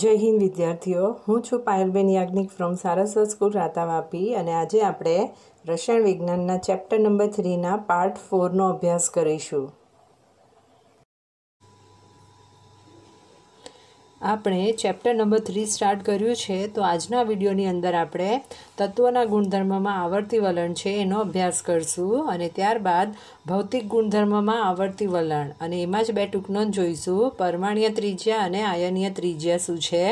જય હિન્દ વિદ્યાર્થીઓ હું છું પાયલબેન યાજ્ઞિક ફ્રોમ સારસ્વત સ્કૂલ રાતાવાપી અને આજે આપણે રસાયણ વિજ્ઞાનના ચેપ્ટર નંબર થ્રીના પાર્ટ ફોરનો અભ્યાસ કરીશું આપણે ચેપ્ટર નંબર થ્રી સ્ટાર્ટ કર્યું છે તો આજના વિડીયોની અંદર આપણે તત્વના ગુણધર્મમાં આવર્તી વલણ છે એનો અભ્યાસ કરીશું અને ત્યારબાદ ભૌતિક ગુણધર્મમાં આવર્તી વલણ અને એમાં જ બે ટૂંકનો જોઈશું પરમાણીય ત્રિજ્યા અને આયનીય ત્રિજ્યા શું છે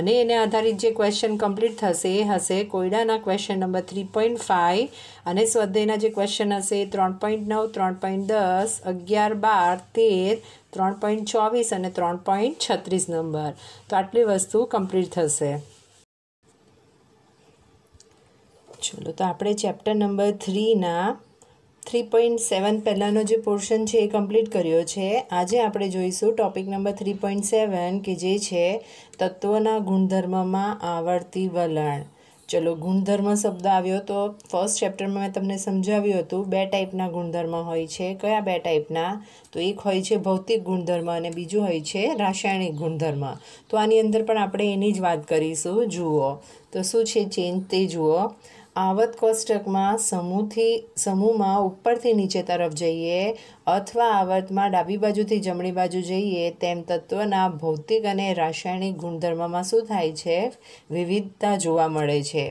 અને એને આધારિત જે ક્વેશ્ચન કમ્પ્લીટ થશે એ હશે કોયડાના question number three point five અને સ્વાધ્યાયના જે ક્વેશ્ચન હશે એ ત્રણ પોઈન્ટ નવ ત્રણ પોઈન્ટ દસ અગિયાર બાર તેર ત્રણ પોઈન્ટ ચોવીસ અને ત્રણ પોઈન્ટ છત્રીસ નંબર તો આટલી વસ્તુ કમ્પ્લીટ થશે ચલો તો આપણે ચેપ્ટર નંબર થ્રીના થ્રી પોઈન્ટ સેવન પહેલાંનો જે પોર્શન છે એ કમ્પ્લીટ કર્યો છે આજે આપણે જોઈશું topic number three point seven કે જે છે તત્વોના ગુણધર્મમાં આવડતી વલણ ચલો ગુણધર્મ શબ્દ આવ્યો તો ફર્સ્ટ ચેપ્ટરમાં મેં તમને સમજાવ્યું હતું બે ટાઈપના ગુણધર્મ હોય છે કયા બે ટાઈપના તો એક હોય છે ભૌતિક ગુણધર્મ અને બીજું હોય છે રાસાયણિક ગુણધર્મ તો આની અંદર પણ આપણે એની જ વાત કરીશું જુઓ તો શું છે ચેન્જ તે જુઓ આવત કોષ્ટકમાં સમૂહથી સમૂહમાં ઉપરથી નીચે તરફ જઈએ અથવા આવર્તમાં ડાબી બાજુથી જમણી બાજુ જઈએ તેમ તત્વના ભૌતિક અને રાસાયણિક ગુણધર્મમાં શું થાય છે વિવિધતા જોવા મળે છે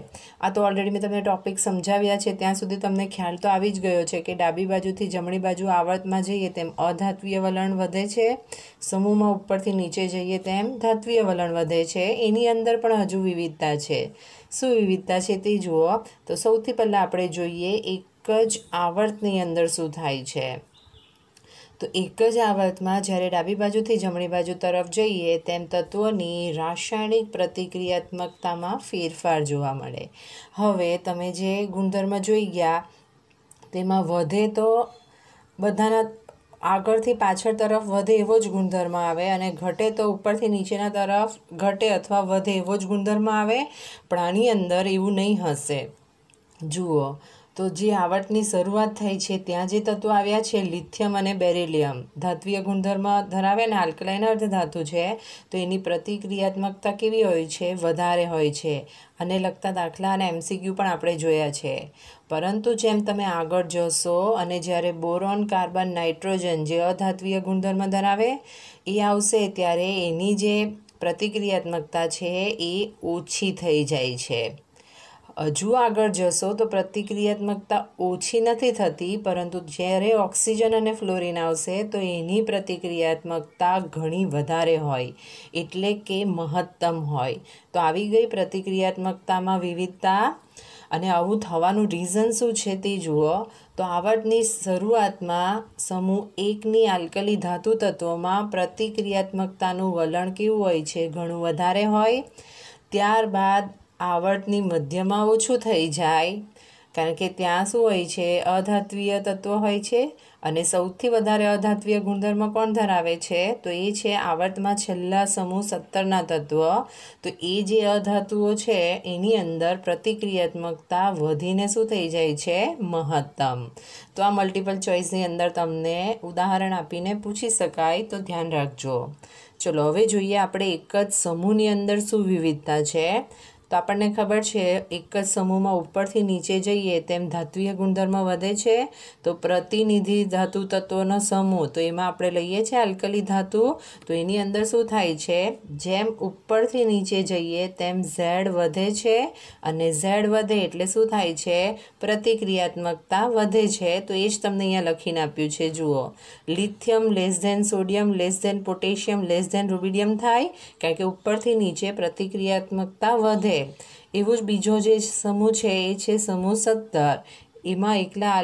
આ તો ઓલરેડી મેં તમને ટોપિક સમજાવ્યા છે ત્યાં સુધી તમને ખ્યાલ તો આવી જ ગયો છે કે ડાબી બાજુથી જમણી બાજુ આવર્તમાં જઈએ તેમ અધાત્વીય વલણ વધે છે સમૂહમાં ઉપરથી નીચે જઈએ તેમ ધાત્વીય વલણ વધે છે એની અંદર પણ હજુ વિવિધતા છે શું વિવિધતા છે તે જુઓ તો સૌથી પહેલાં આપણે જોઈએ એક જ આવર્તની અંદર શું થાય છે તો એક જ આવર્તમાં જ્યારે ડાબી બાજુથી જમણી બાજુ તરફ જઈએ તેમ તત્વોની રાસાયણિક પ્રતિક્રિયાત્મકતામાં ફેરફાર જોવા મળે હવે તમે જે ગુણધર્મ જોઈ ગયા તેમાં વધે તો બધાના આગળથી પાછળ તરફ વધે એવો જ ગુણધર્મ આવે અને ઘટે તો ઉપરથી નીચેના તરફ ઘટે અથવા વધે એવો જ ગુણધર્મ આવે પણ આની અંદર એવું નહીં હશે જુઓ તો જે આવટની શરૂઆત થઈ છે ત્યાં જે તત્વો આવ્યા છે લિથિયમ અને બેરેલિયમ ધાત્વીય ગુણધર્મ ધરાવે ને આલ્કલાઇન અર્ધધાતુ છે તો એની પ્રતિક્રિયાત્મકતા કેવી હોય છે વધારે હોય છે અને લગતા દાખલા અને એમસીક્યુ પણ આપણે જોયા છે પરંતુ જેમ તમે આગળ જશો અને જ્યારે બોરોન કાર્બન નાઇટ્રોજન જે અધાત્વીય ગુણધર્મ ધરાવે એ આવશે ત્યારે એની જે પ્રતિક્રિયાત્મકતા છે એ ઓછી થઈ જાય છે હજુ આગળ જશો તો પ્રતિક્રિયાત્મકતા ઓછી નથી થતી પરંતુ જ્યારે ઓક્સિજન અને ફ્લોરિન આવશે તો એની પ્રતિક્રિયાત્મકતા ઘણી વધારે હોય એટલે કે મહત્તમ હોય તો આવી ગઈ પ્રતિક્રિયાત્મકતામાં વિવિધતા અને આવું થવાનું રીઝન શું છે તે જુઓ તો આવટની શરૂઆતમાં સમૂહ એકની આલ્કલી ધાતુ તત્વોમાં પ્રતિક્રિયાત્મકતાનું વલણ કેવું હોય છે ઘણું વધારે હોય ત્યારબાદ આવર્તની મધ્યમાં ઓછું થઈ જાય કારણ કે ત્યાં શું હોય છે અધાત્વીય તત્વ હોય છે અને સૌથી વધારે અધાત્વીય ગુણધર્મ કોણ ધરાવે છે તો એ છે આવર્તમાં છેલ્લા સમૂહ સત્તરના તત્વ તો એ જે અધાતુઓ છે એની અંદર પ્રતિક્રિયાત્મકતા વધીને શું થઈ જાય છે મહત્તમ તો આ મલ્ટિપલ ચોઇસની અંદર તમને ઉદાહરણ આપીને પૂછી શકાય તો ધ્યાન રાખજો ચલો હવે જોઈએ આપણે એક જ સમૂહની અંદર શું વિવિધતા છે તો આપણને ખબર છે એક જ સમૂહમાં ઉપરથી નીચે જઈએ તેમ ધાત્વીય ગુણધર્મ વધે છે તો પ્રતિનિધિ ધાતુ તત્વોનો સમૂહ તો એમાં આપણે લઈએ છીએ આલ્કલી ધાતુ તો એની અંદર શું થાય છે જેમ ઉપરથી નીચે જઈએ તેમ ઝેડ વધે છે અને ઝેડ વધે એટલે શું થાય છે પ્રતિક્રિયાત્મકતા વધે છે તો એ જ તમને અહીંયા લખીને આપ્યું છે જુઓ lithium less than sodium less than potassium less than rubidium થાય કારણ કે ઉપરથી નીચે પ્રતિક્રિયાત્મકતા વધે છે એવો જ બીજો જે સમૂહ છે એ છે સમૂહ સત્તર એમાં એકલા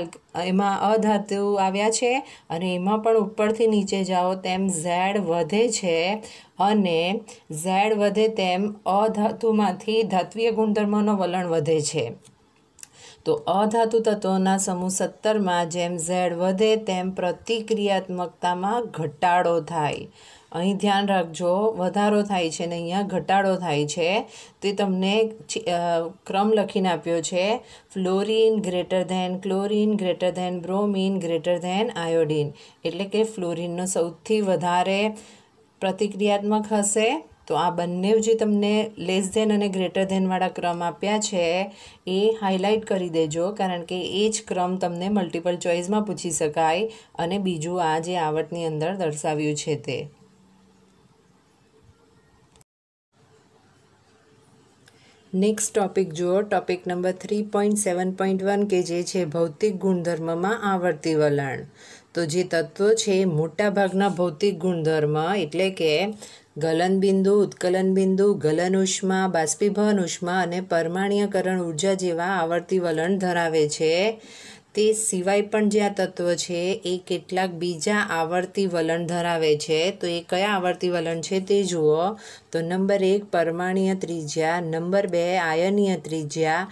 એમાં અધાતુ આવ્યા છે અને એમાં પણ ઉપરથી નીચે જાઓ તેમ ઝેડ વધે છે અને ઝેડ વધે તેમ અધાતુમાંથી ધાત્વીય ગુણધર્મોનો વલણ વધે છે તો અધાતુ તત્વોના સમૂહ સત્તરમાં જેમ ઝેડ વધે તેમ પ્રતિક્રિયાત્મકતામાં ઘટાડો થાય અહીં ધ્યાન રાખજો વધારો થાય છે ને અહીંયા ઘટાડો થાય છે તે તમને ક્રમ લખીને આપ્યો છે fluorine greater than chlorine greater than bromine greater than iodine એટલે કે ફ્લોરિનનો સૌથી વધારે પ્રતિક્રિયાત્મક હશે તો આ બંને જે તમને લેસ ધેન અને ગ્રેટર ધેનવાળા ક્રમ આપ્યા છે એ હાઇલાઇટ કરી દેજો કારણ કે એ જ ક્રમ તમને મલ્ટિપલ ચોઇસમાં પૂછી શકાય અને બીજું આ જે આવટની અંદર દર્શાવ્યું છે તે નેક્સ્ટ ટોપિક જુઓ topic number three point seven point one કે જે છે ભૌતિક ગુણધર્મમાં આવર્તી વલણ તો જે તત્વો છે મોટાભાગના ભૌતિક ગુણધર્મ એટલે કે ગલનબિંદુ ઉત્કલનબિંદુ ગલન ઉષ્મા બાષ્પીભવન ઉષ્મા અને પરમાણીયકરણ ઉર્જા જેવા આવર્તી વલણ ધરાવે છે તે સિવાય પણ જે આ તત્વ છે એ કેટલાક બીજા આવર્તી વલણ ધરાવે છે તો એ કયા આવર્તી વલણ છે તે જુઓ તો નંબર એક પરમાણીય ત્રિજ્યા નંબર બે આયનીય ત્રિજ્યા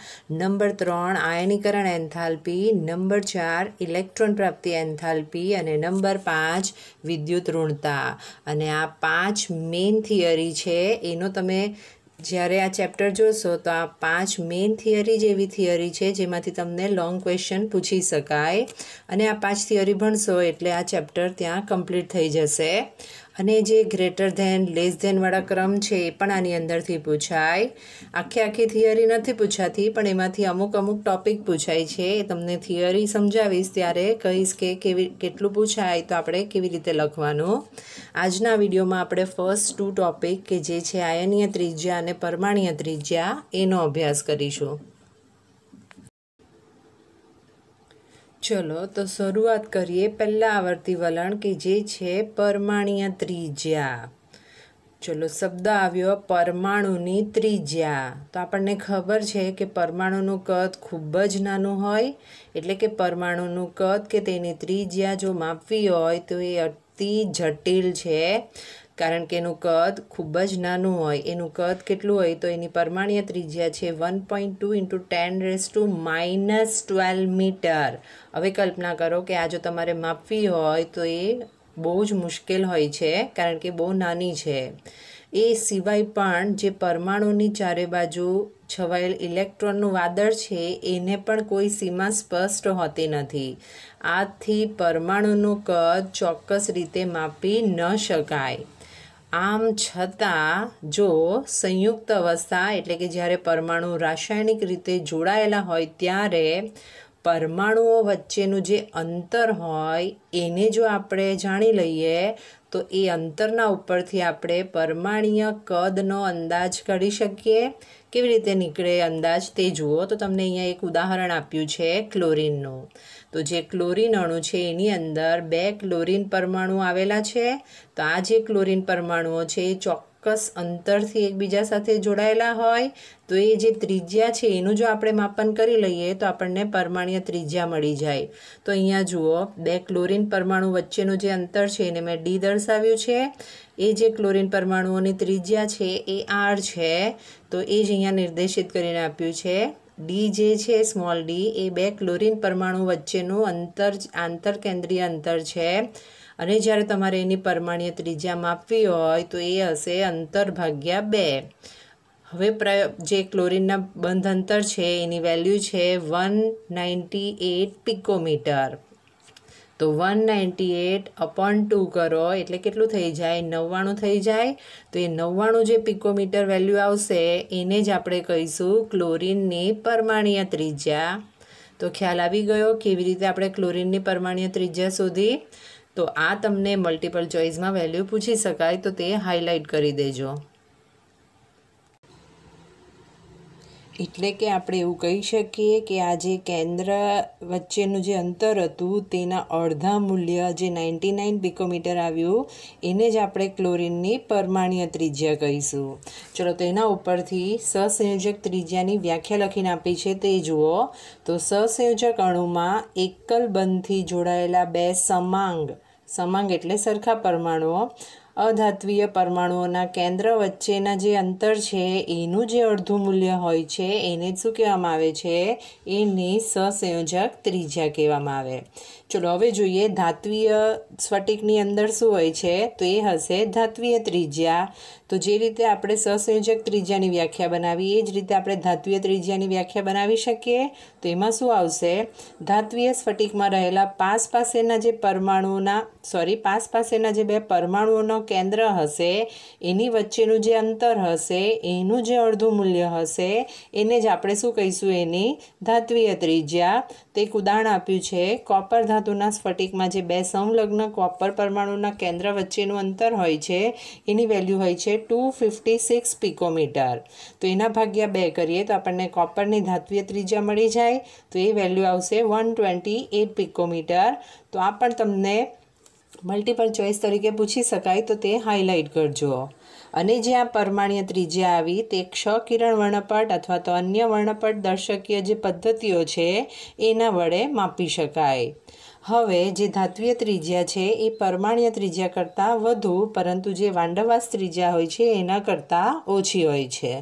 નંબર ત્રણ આયનીકરણ એન્થાલ્પી નંબર ચાર ઇલેક્ટ્રોન પ્રાપ્તિ એન્થાલ્પી અને નંબર પાંચ વિદ્યુત ઋણતા અને આ પાંચ મેઇન થિયરી છે એનો તમે જ્યારે આ ચેપ્ટર જોશો તો આ પાંચ મેઇન થિયરી જેવી થિયરી છે જેમાંથી તમને લોંગ ક્વેશ્ચન પૂછી શકાય અને આ પાંચ થિયરી ભણશો એટલે આ ચેપ્ટર ત્યાં કમ્પ્લીટ થઈ જશે અને જે ગ્રેટર ધેન લેસ ધેનવાળા ક્રમ છે એ પણ આની અંદરથી પૂછાય આખી આખી થિયરી નથી પૂછાતી પણ એમાંથી અમુક અમુક ટોપિક પૂછાય છે તમને થિયરી સમજાવીશ ત્યારે કહીશ કે કેવી કેટલું પૂછાય તો આપણે કેવી રીતે લખવાનું આજના વિડીયોમાં આપણે ફર્સ્ટ ટુ ટોપિક કે જે છે આયનીય ત્રિજ્યા અને પરમાણીય ત્રિજ્યા એનો અભ્યાસ કરીશું ચલો તો શરૂઆત કરીએ પહેલાં આવર્તી વલણ કે જે છે પરમાણીય ત્રિજ્યા ચલો શબ્દ આવ્યો પરમાણુની ત્રિજ્યા તો આપણને ખબર છે કે પરમાણુનું કદ ખૂબ જ નાનું હોય એટલે કે પરમાણુનું કદ કે તેની ત્રિજ્યા જો માપવી હોય તો એ અતિ જટિલ છે કારણ કે એનું કદ ખૂબ જ નાનું હોય એનું કદ કેટલું હોય તો એની પરમાણીય ત્રિજ્યા છે one point two into ten raise to minus twelve metre હવે કલ્પના કરો કે આ જો તમારે માપવી હોય તો એ બહુ જ મુશ્કેલ હોય છે કારણ કે બહુ નાની છે એ સિવાય પણ જે પરમાણુની ચારે બાજુ છવાયેલ ઇલેક્ટ્રોનનું વાદળ છે એને પણ કોઈ સીમા સ્પષ્ટ હોતી નથી આથી પરમાણુનું કદ ચોક્કસ રીતે માપી ન શકાય આમ છતાં જો સંયુક્ત અવસ્થા એટલે કે જ્યારે પરમાણુ રાસાયણિક રીતે જોડાયેલા હોય ત્યારે પરમાણુઓ વચ્ચેનું જે અંતર હોય એને જો આપણે જાણી લઈએ તો એ અંતરના ઉપરથી આપણે પરમાણીય કદનો અંદાજ કરી શકીએ કેવી રીતે નીકળે અંદાજ તે જુઓ તો તમને અહીંયા એક ઉદાહરણ આપ્યું છે ક્લોરીનનું તો જે ક્લોરિન અણુ છે એની અંદર બે ક્લોરિન પરમાણુ આવેલા છે તો આ જે ક્લોરિન પરમાણુઓ છે એ ચોક્કસ અંતરથી એકબીજા સાથે જોડાયેલા હોય તો એ જે ત્રિજ્યા છે એનું જો આપણે માપન કરી લઈએ તો આપણને પરમાણીય ત્રિજ્યા મળી જાય તો અહીંયા જુઓ બે ક્લોરિન પરમાણુ વચ્ચેનું જે અંતર છે એને મેં ડી દર્શાવ્યું છે એ જે ક્લોરિન પરમાણુઓની ત્રિજ્યા છે એ આર છે તો એ જ અહીંયા નિર્દેશિત કરીને આપ્યું છે ડી જે છે સ્મોલ ડી એ બે ક્લોરિન પરમાણુ વચ્ચેનું અંતર આંતરકેન્દ્રીય અંતર છે અને જ્યારે તમારે એની પરમાણીય ત્રિજ્યા માપવી હોય તો એ હશે અંતર ભાગ્યા બે હવે જે ક્લોરિનના બંધ અંતર છે એની વેલ્યુ છે વન નાઇન્ટી એટ પિકોમીટર તો one ninety eight upon two કરો એટલે કેટલું થઈ જાય નવ્વાણું થઈ જાય તો એ નવ્વાણું જે પિકોમીટર વેલ્યુ આવશે એને જ આપણે કહીશું ક્લોરિનની પરમાણીય ત્રિજ્યા તો ખ્યાલ આવી ગયો કેવી રીતે આપણે ક્લોરિનની પરમાણીય ત્રિજ્યા સુધી તો આ તમને મલ્ટિપલ ચોઇસમાં વેલ્યુ પૂછી શકાય તો તે હાઇલાઇટ કરી દેજો એટલે કે આપણે એવું કહી શકીએ કે આ જે કેન્દ્ર વચ્ચેનું જે અંતર હતું તેના અડધા મૂલ્ય જે નાઇન્ટી નાઇન પિકોમીટર આવ્યું એને જ આપણે ક્લોરિનની પરમાણીય ત્રિજ્યા કહીશું ચલો તેના ઉપરથી સસંયોજક ત્રિજ્યાની વ્યાખ્યા લખીને આપી છે તે જુઓ તો સસંયોજક અણુમાં એકલ બંધથી જોડાયેલા બે સમાંગ સમાંગ એટલે સરખા પરમાણુઓ અધાત્વીય પરમાણુઓના કેન્દ્ર વચ્ચેના જે અંતર છે એનું જે અડધું મૂલ્ય હોય છે એને શું કહેવામાં આવે છે એને સસંયોજક ત્રિજ્યા કહેવામાં આવે ચલો હવે જોઈએ ધાત્વીય સ્ફટિકની અંદર શું હોય છે તો એ હશે ધાત્વીય ત્રિજ્યા તો જે રીતે આપણે સહસંયોજક ત્રિજ્યાની વ્યાખ્યા બનાવી એ જ રીતે આપણે ધાત્વીય ત્રિજ્યાની વ્યાખ્યા બનાવી શકીએ તો એમાં શું આવશે ધાત્વીય સ્ફટિકમાં રહેલા પાસ પાસેના જે પરમાણુઓના સોરી પાસ પાસેના જે બે પરમાણુઓનો કેન્દ્ર હશે એની વચ્ચેનું જે અંતર હશે એનું જે અડધું મૂલ્ય હશે એને જ આપણે શું કહીશું એની ધાત્વીય ત્રિજ્યા તે એક ઉદાહરણ આપ્યું છે કોપર ધાતુના સ્ફટિકમાં જે બે સંલગ્ન કોપર પરમાણુના કેન્દ્ર વચ્ચેનું અંતર હોય છે એની વેલ્યુ હોય છે ટુ ફિફ્ટી સિક્સ પિકોમીટર તો એના ભાગ્યા બે કરીએ તો આપણને કોપરની ધાત્વીય ત્રિજ્યા મળી જાય તો એ વેલ્યુ આવશે વન ટ્વેન્ટી એટ પિકોમીટર તો આ પણ તમને મલ્ટીપલ ચોઇસ તરીકે પૂછી શકાય તો તે હાઇલાઇટ કરજો અને જ્યાં પરમાણીય ત્રિજ્યા આવી તે ક્ષકિરણ વર્ણપટ અથવા તો અન્ય વર્ણપટ દર્શકીય જે પદ્ધતિઓ છે એના વડે માપી શકાય હવે જે ધાત્વીય ત્રિજ્યા છે એ પરમાણીય ત્રિજ્યા કરતાં વધુ પરંતુ જે વાંડવાસ ત્રિજ્યા હોય છે એના કરતાં ઓછી હોય છે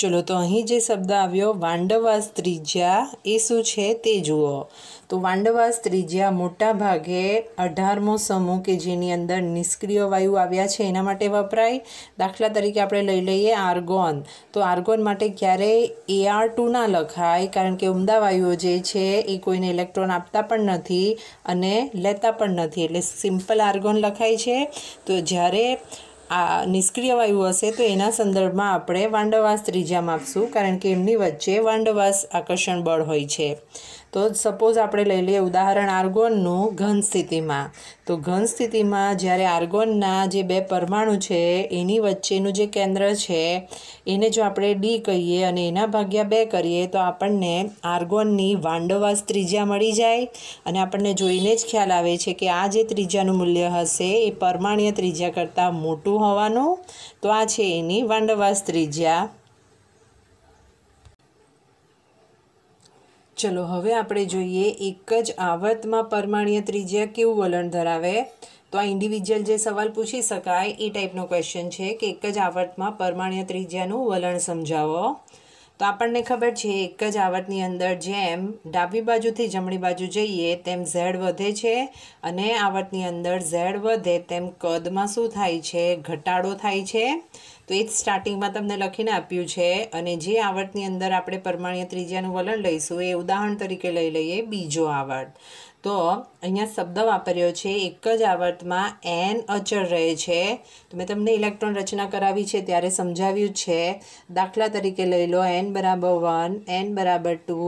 ચલો તો અહીં જે શબ્દ આવ્યો વાંડવાસ ત્રિજ્યા એ શું છે તે જુઓ તો વાંડવાસ ત્રિજ્યા મોટા ભાગે અઢારમો સમૂહ કે જેની અંદર નિષ્ક્રિય વાયુ આવ્યા છે એના માટે વપરાય દાખલા તરીકે આપણે લઈ લઈએ આર્ગોન તો આર્ગોન માટે ક્યારેય આર ટુ ના લખાય કારણ કે ઉમદા વાયુઓ જે છે એ કોઈને ઇલેક્ટ્રોન આપતા પણ નથી અને લેતા પણ નથી એટલે સિમ્પલ આર્ગોન લખાય છે તો જ્યારે આ નિષ્ક્રિય વાયુ હશે તો એના સંદર્ભમાં આપણે વાંડવાસ ત્રીજા માપશું કારણ કે એમની વચ્ચે વાંડવાસ આકર્ષણ બળ હોય છે તો સપોઝ આપણે લઈ લઈએ ઉદાહરણ આર્ગોનનું ઘન સ્થિતિમાં તો ઘન સ્થિતિમાં જ્યારે આર્ગોનના જે બે પરમાણુ છે એની વચ્ચેનું જે કેન્દ્ર છે એને જો આપણે ડી કહીએ અને એના ભાગ્યા બે કરીએ તો આપણને આર્ગોનની વાંડોવાસ ત્રિજ્યા મળી જાય અને આપણને જોઈને જ ખ્યાલ આવે છે કે આ જે ત્રિજ્યાનું મૂલ્ય હશે એ પરમાણીય ત્રિજ્યા કરતાં મોટું હોવાનું તો આ છે એની વાંડવાસ ત્રિજ્યા ચલો હવે આપણે જોઈએ એક જ આવર્તમાં પરમાણીય ત્રિજ્યા કેવું વલણ ધરાવે તો આ ઇન્ડિવિજ્યુઅલ જે સવાલ પૂછી શકાય એ ટાઈપનો ક્વેશ્ચન છે કે એક જ આવર્તમાં પરમાણીય ત્રિજ્યાનું વલણ સમજાવો તો આપણને ખબર છે એક જ આવર્તની અંદર જેમ ડાબી બાજુથી જમણી બાજુ જઈએ તેમ ઝેડ વધે છે અને આવર્તની અંદર ઝેડ વધે તેમ કદમાં શું થાય છે ઘટાડો થાય છે તો એ જ સ્ટાર્ટિંગમાં તમને લખીને આપ્યું છે અને જે આવર્તની અંદર આપણે પરમાણીય ત્રિજ્યાનું વલણ લઈશું એ ઉદાહરણ તરીકે લઈ લઈએ બીજો આવર્ત તો અહીંયા શબ્દ વાપર્યો છે એક જ આવર્તમાં એન અચળ રહે છે તો મેં તમને ઇલેક્ટ્રોન રચના કરાવી છે ત્યારે સમજાવ્યું છે દાખલા તરીકે લઈ લો એન બરાબર વન એન બરાબર ટુ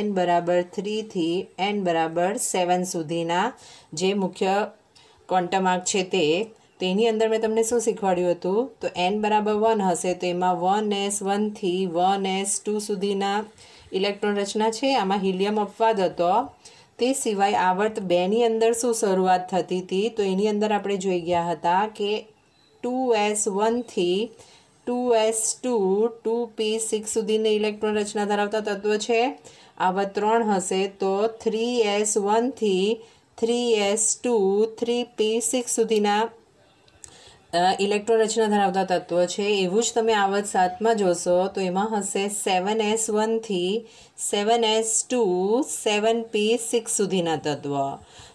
એન બરાબર થ્રીથી એન બરાબર સેવન સુધીના જે મુખ્ય ક્વોન્ટમ આંક છે તે તેની અંદર મેં તમને શું શીખવાડ્યું હતું તો એન બરાબર વન હશે તો એમાં વન એસ વનથી વન એસ ટુ સુધીના ઇલેક્ટ્રોન રચના છે આમાં હિલિયમ અપવાદ હતો તે સિવાય આવર્ત બેની અંદર શું શરૂઆત થતી હતી તો એની અંદર આપણે જોઈ ગયા હતા કે ટુ એસ વનથી two s two two p six સુધીની ઇલેક્ટ્રોન રચના ધરાવતા તત્વો છે આવા ત્રણ હશે તો થ્રી એસ વનથી three s two three p six સુધીના ઇલેક્ટ્રોરચના ધરાવતા તત્વો છે એવું જ તમે આવત સાતમાં જોશો તો એમાં હશે સેવન એસ વનથી seven s two seven p six સુધીના તત્વ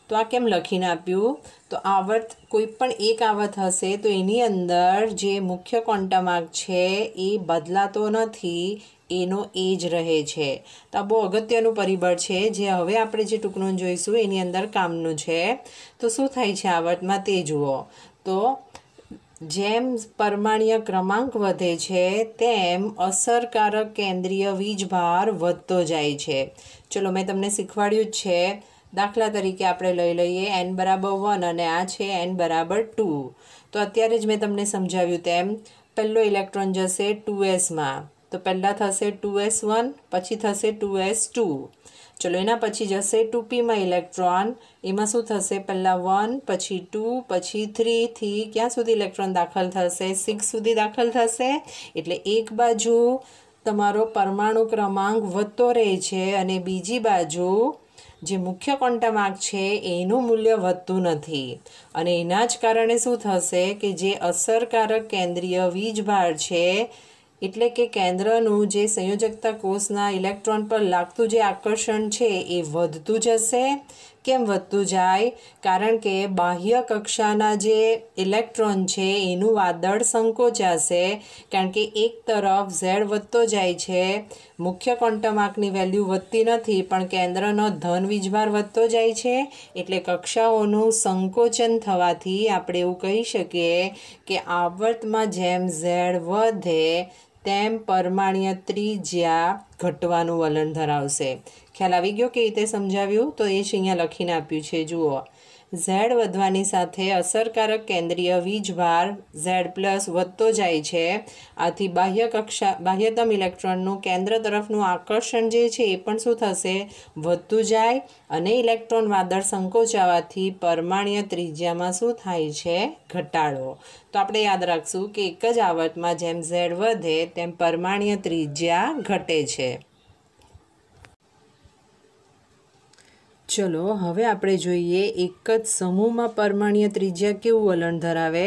તો આ કેમ લખીને આપ્યું તો આવર્ત કોઈ પણ એક આવત હશે તો એની અંદર જે મુખ્ય ક્વોન્ટમ છે એ બદલાતો નથી એનો એજ રહે છે તો આ બહુ અગત્યનું પરિબળ છે જે હવે આપણે જે ટૂંકનું જોઈશું એની અંદર કામનું છે તો શું થાય છે આવર્તમાં તે જુઓ તો જેમ પરમાણીય ક્રમાંક વધે છે તેમ અસરકારક કેન્દ્રીય વીજભાર વધતો જાય છે ચલો મેં તમને શીખવાડ્યું જ છે દાખલા તરીકે આપણે લઈ લઈએ એન બરાબર વન અને આ છે એન બરાબર ટુ તો અત્યારે જ મેં તમને સમજાવ્યું તેમ પહેલો ઇલેક્ટ્રોન જશે ટુ એસમાં તો પહેલાં થશે ટુ એસ વન પછી થશે ટુ એસ ટુ ચલો એના પછી જશે ટુ પીમાં ઇલેક્ટ્રોન એમાં શું થશે પહેલાં વન પછી ટુ પછી થ્રીથી ક્યાં સુધી ઇલેક્ટ્રોન દાખલ થશે સિક્સ સુધી દાખલ થશે એટલે એક બાજુ તમારો પરમાણુ ક્રમાંક વધતો રહે છે અને બીજી બાજુ જે મુખ્ય ક્વોન્ટમ આંક છે એનું મૂલ્ય વધતું નથી અને એના જ કારણે શું થશે કે જે અસરકારક કેન્દ્રીય વીજભાર છે એટલે કે કેન્દ્રનું જે સંયોજકતા કોષના ઇલેક્ટ્રોન પર લાગતું જે આકર્ષણ છે એ વધતું જશે કેમ વધતું જાય કારણ કે બાહ્ય કક્ષાના જે ઇલેક્ટ્રોન છે એનું વાદળ સંકોચાશે કારણ કે એક તરફ ઝેડ વધતો જાય છે મુખ્ય ક્વોન્ટમ વેલ્યુ વધતી નથી પણ કેન્દ્રનો ધન વીજભાર વધતો જાય છે એટલે કક્ષાઓનું સંકોચન થવાથી આપણે એવું કહી શકીએ કે આવર્તમાં જેમ ઝેડ વધે તેમ પરમાણીય ત્રિજ્યા ઘટવાનું વલણ ધરાવશે ખ્યાલ આવી ગયો કે રીતે સમજાવ્યું તો એ જ અહીંયા લખીને આપ્યું છે જુઓ ઝેડ વધવાની સાથે અસરકારક કેન્દ્રીય વીજભાર ઝેડ પ્લસ વધતો જાય છે આથી બાહ્ય કક્ષા બાહ્યતમ ઇલેક્ટ્રોનનું કેન્દ્ર તરફનું આકર્ષણ જે છે એ પણ શું થશે વધતું જાય અને ઇલેક્ટ્રોન વાદળ સંકોચાવાથી પરમાણ્ય ત્રિજ્યામાં શું થાય છે ઘટાડો તો આપણે યાદ રાખશું કે એક જ આવર્તમાં જેમ ઝેડ વધે તેમ પરમાણ્ય ત્રિજ્યા ઘટે છે ચલો હવે આપણે જોઈએ એક જ સમૂહમાં પરમાણીય ત્રિજ્યા કેવું વલણ ધરાવે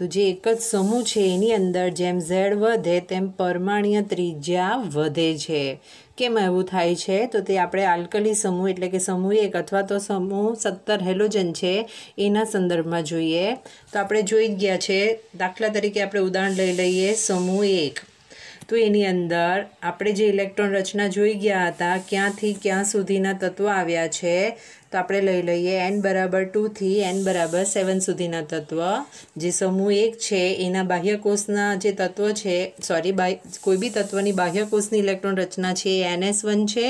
તો જે એક જ સમૂહ છે એની અંદર જેમ ઝેડ વધે તેમ પરમાણીય ત્રિજ્યા વધે છે કેમ એવું થાય છે તો તે આપણે આલ્કલી સમૂહ એટલે કે સમૂહ એક અથવા તો સમૂહ સત્તર હેલોજન છે એના સંદર્ભમાં જોઈએ તો આપણે જોઈ ગયા છે દાખલા તરીકે આપણે ઉદાહરણ લઈ લઈએ સમૂહ એક તો એની અંદર આપણે જે ઇલેક્ટ્રોન રચના જોઈ ગયા હતા ક્યાંથી ક્યાં સુધીના તત્વો આવ્યા છે તો આપણે લઈ લઈએ એન બરાબર ટુથી એન બરાબર સેવન સુધીના તત્વ જે સમૂહ એક છે એના બાહ્યકોષના જે તત્વ છે સોરી બાહ્ય કોઈ બી તત્વની બાહ્યકોષની ઇલેક્ટ્રોન રચના છે એ એનએસ વન છે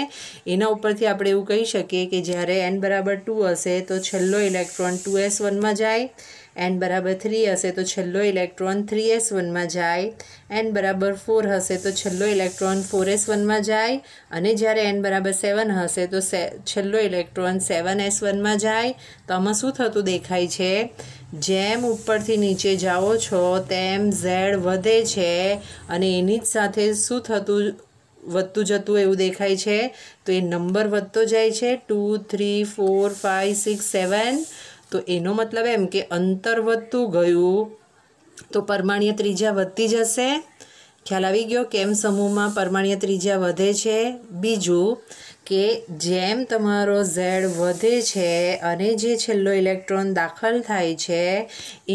એના ઉપરથી આપણે એવું કહી શકીએ કે જ્યારે એન બરાબર ટુ હશે તો છેલ્લો ઇલેક્ટ્રોન ટુ એસ વનમાં જાય એન બરાબર થ્રી હશે તો છેલ્લો ઇલેક્ટ્રોન થ્રી એસ વનમાં જાય એન બરાબર ફોર હશે તો છેલ્લો ઇલેક્ટ્રોન ફોર એસ વનમાં જાય અને જ્યારે એન બરાબર સેવન હશે તો છેલ્લો ઇલેક્ટ્રોન સેવન એસ વનમાં જાય તો આમાં શું થતું દેખાય છે જેમ ઉપરથી નીચે જાઓ છો તેમ ઝેડ વધે છે અને એની જ સાથે શું થતું વધતું જતું એવું દેખાય છે તો એ નંબર વધતો જાય છે two three four five six seven તો એનો મતલબ એમ કે અંતર વધતું ગયું તો પરમાણીય ત્રીજા વધતી જશે ખ્યાલ આવી ગયો કેમ સમૂહમાં પરમાણીય ત્રીજા વધે છે બીજું કે જેમ તમારો ઝેડ વધે છે અને જે છેલ્લો ઇલેક્ટ્રોન દાખલ થાય છે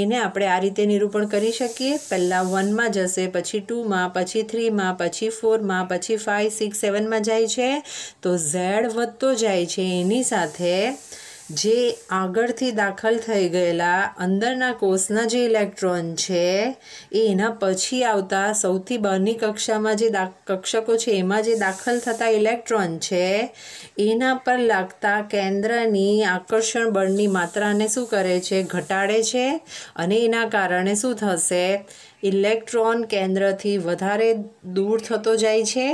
એને આપણે આ રીતે નિરૂપણ કરી શકીએ પહેલાં વનમાં જશે પછી ટુમાં પછી થ્રીમાં પછી ફોરમાં પછી ફાઇવ સિક્સ સેવનમાં જાય છે તો ઝેડ વધતો જાય છે એની સાથે જે આગળથી દાખલ થઈ ગયેલા અંદરના કોષના જે ઇલેક્ટ્રોન છે એ એના પછી આવતા સૌથી બહારની કક્ષામાં જે કક્ષકો છે એમાં જે દાખલ થતા ઇલેક્ટ્રોન છે એના પર લાગતા કેન્દ્રની આકર્ષણ બળની માત્રાને શું કરે છે ઘટાડે છે અને એના કારણે શું થશે ઇલેક્ટ્રોન કેન્દ્રથી વધારે દૂર થતો જાય છે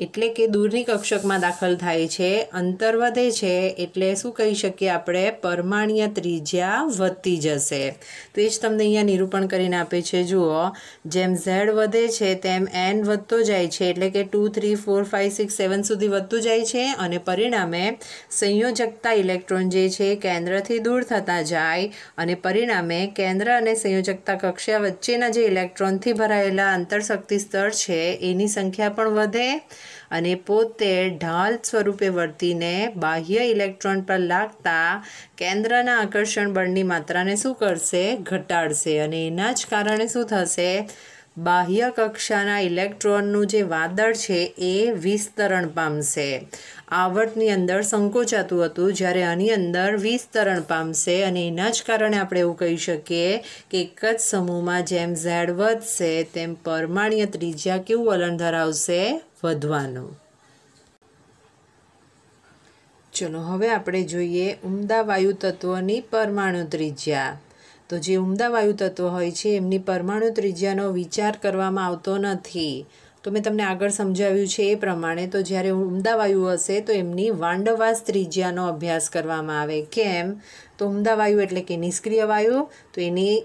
એટલે કે દૂરની કક્ષકમાં દાખલ થાય છે અંતર વધે છે એટલે શું કહી શકીએ આપણે પરમાણીય ત્રિજ્યા વધતી જશે તો એ જ તમને અહીંયા નિરૂપણ કરીને આપે છે જુઓ જેમ ઝેડ વધે છે તેમ એન વધતો જાય છે એટલે કે two three four five six seven સુધી વધતું જાય છે અને પરિણામે સંયોજકતા ઇલેક્ટ્રોન જે છે કેન્દ્રથી દૂર થતા જાય અને પરિણામે કેન્દ્ર અને સંયોજકતા કક્ષા વચ્ચેના જે ઇલેક્ટ્રોનથી ભરાયેલા અંતરશક્તિ સ્તર છે એની સંખ્યા પણ વધે અને પોતે ઢાલ સ્વરૂપે વર્તીને બાહ્ય ઇલેક્ટ્રોન પર લાગતા કેન્દ્રના આકર્ષણ બળની માત્રાને શું કરશે ઘટાડશે અને એના જ કારણે શું થશે બાહ્ય કક્ષાના ઇલેક્ટ્રોનનું જે વાદળ છે એ વિસ્તરણ પામશે આવર્તની અંદર સંકોચાતું હતું જ્યારે આની અંદર વિસ્તરણ પામશે અને એના જ કારણે આપણે એવું કહી શકીએ કે એક જ સમૂહમાં જેમ ઝેડ વધશે તેમ પરમાણીય ત્રિજ્યા કેવું વલણ ધરાવશે વધવાનું ચલો હવે આપણે જોઈએ ઉમદા વાયુ તત્વોની પરમાણુ ત્રિજ્યા તો જે ઉમદા વાયુ તત્વ હોય છે એમની પરમાણુ ત્રિજ્યાનો વિચાર કરવામાં આવતો નથી તો મેં તમને આગળ સમજાવ્યું છે એ પ્રમાણે તો જ્યારે ઉમદા વાયુ હશે તો એમની વાંડવાસ ત્રિજ્યાનો અભ્યાસ કરવામાં આવે કેમ તો ઉમદા વાયુ એટલે કે નિષ્ક્રિય વાયુ તો એની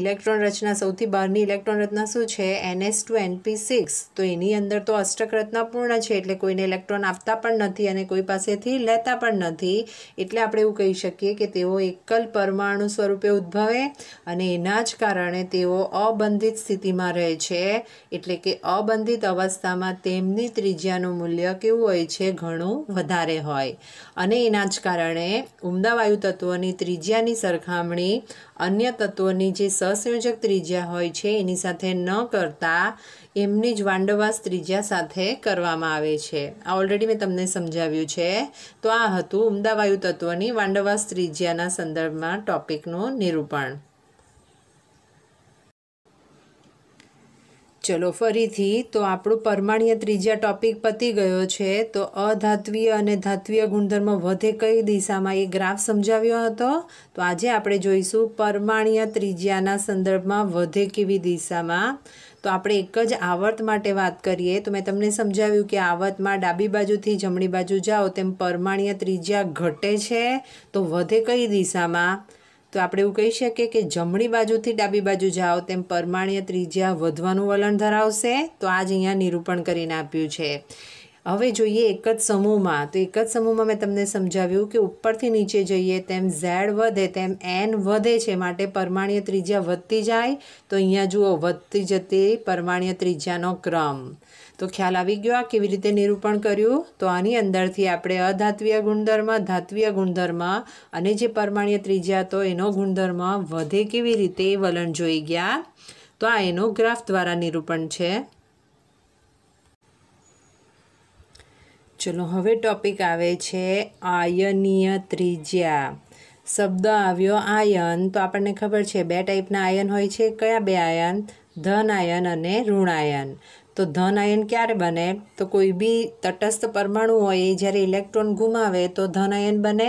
ઇલેક્ટ્રોન રચના સૌથી બહારની ઇલેક્ટ્રોન રચના શું છે એનએસ ટુ એનપી સિક્સ તો એની અંદર તો અષ્ટક રચના પૂર્ણ છે એટલે કોઈને ઇલેક્ટ્રોન આપતા પણ નથી અને કોઈ પાસેથી લેતા પણ નથી એટલે આપણે એવું કહી શકીએ કે તેઓ એકલ પરમાણુ સ્વરૂપે ઉદ્ભવે અને એના જ કારણે તેઓ અબંધિત સ્થિતિમાં રહે છે એટલે કે અબંધિત અવસ્થામાં તેમની ત્રિજ્યાનું મૂલ્ય કેવું હોય છે ઘણું વધારે હોય અને એના જ કારણે ઉમદા વાયુ તત્વોની ત્રિજ્યાની સરખામણી અન્ય તત્વોની જે સહસંયોજક ત્રિજ્યા હોય છે એની સાથે ન કરતા એમની જ વાંડવાસ ત્રિજ્યા સાથે કરવામાં આવે છે આ ઓલરેડી મેં તમને સમજાવ્યું છે તો આ હતું ઉમદાવાયુ તત્વની વાંડવાસ ત્રિજ્યાના સંદર્ભમાં ટોપિકનું નિરૂપણ ચલો ફરીથી તો આપણો પરમાણીય ત્રીજા ટોપિક પતી ગયો છે તો અધાત્વીય અને ધાત્વીય ગુણધર્મ વધે કઈ દિશામાં એ ગ્રાફ સમજાવ્યો હતો તો આજે આપણે જોઈશું પરમાણીય ત્રિજ્યાના સંદર્ભમાં વધે કેવી દિશામાં તો આપણે એક જ આવર્ત માટે વાત કરીએ તો મેં તમને સમજાવ્યું કે આવર્તમાં ડાબી બાજુથી જમણી બાજુ જાઓ તેમ પરમાણીય ત્રિજ્યા ઘટે છે તો વધે કઈ દિશામાં તો આપણે એવું કહી શકીએ કે જમણી બાજુથી ડાબી બાજુ જાઓ તેમ પરમાણીય ત્રિજ્યા વધવાનું વલણ ધરાવશે તો આજ અહીંયા નિરૂપણ કરીને આપ્યું છે હવે જોઈએ એક જ સમૂહમાં તો એક જ સમૂહમાં મેં તમને સમજાવ્યું કે ઉપરથી નીચે જઈએ તેમ ઝેડ વધે તેમ એન વધે છે માટે પરમાણીય ત્રિજ્યા વધતી જાય તો અહીંયા જુઓ વધતી જતી પરમાણીય ત્રિજ્યાનો ક્રમ તો ખ્યાલ આવી ગયો આ કેવી રીતે નિરૂપણ કર્યું તો આની અંદરથી આપણે અધાત્વીય ગુણધર્મ ધાત્વીય ગુણધર્મ અને જે પરમાણીય ત્રીજા તો એનો ગુણધર્મ વધે કેવી રીતે વલણ જોઈ ગયા તો આ એનો ગ્રાફ દ્વારા નિરૂપણ છે ચલો હવે ટોપિક આવે છે આયનીય ત્રિજ્યા શબ્દ આવ્યો આયન તો આપણને ખબર છે બે ટાઈપના આયન હોય છે કયા બે આયન ધન આયન અને ઋણ આયન તો ધન આયન ક્યારે બને તો કોઈ બી તટસ્થ પરમાણુ હોય જ્યારે ઇલેક્ટ્રોન ગુમાવે તો ધન આયન બને